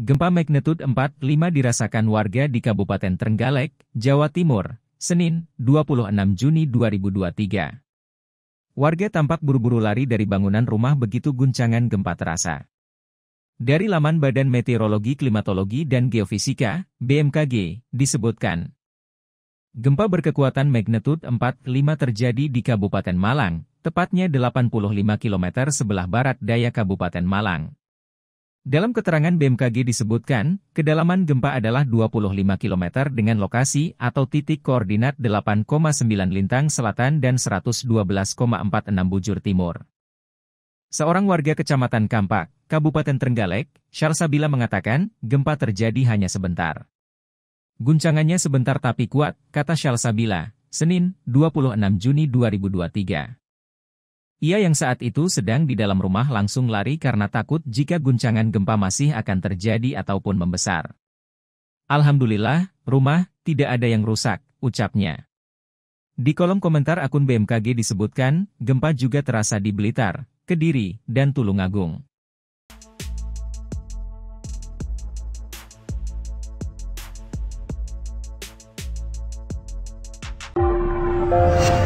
Gempa magnitud 4,5 dirasakan warga di Kabupaten Trenggalek, Jawa Timur, Senin, 26 Juni 2023. Warga tampak buru-buru lari dari bangunan rumah begitu guncangan gempa terasa. Dari laman Badan Meteorologi Klimatologi dan Geofisika, BMKG, disebutkan. Gempa berkekuatan magnitud 4,5 terjadi di Kabupaten Malang, tepatnya 85 km sebelah barat daya Kabupaten Malang. Dalam keterangan BMKG disebutkan, kedalaman gempa adalah 25 km dengan lokasi atau titik koordinat 8,9 lintang selatan dan 112,46 bujur timur. Seorang warga Kecamatan Kampak, Kabupaten Trenggalek, Syarsabila mengatakan, gempa terjadi hanya sebentar. Guncangannya sebentar tapi kuat, kata Syarsabila, Senin, 26 Juni 2023. Ia yang saat itu sedang di dalam rumah langsung lari karena takut jika guncangan gempa masih akan terjadi ataupun membesar. Alhamdulillah, rumah, tidak ada yang rusak, ucapnya. Di kolom komentar akun BMKG disebutkan, gempa juga terasa di Blitar, Kediri, dan Tulungagung. Thank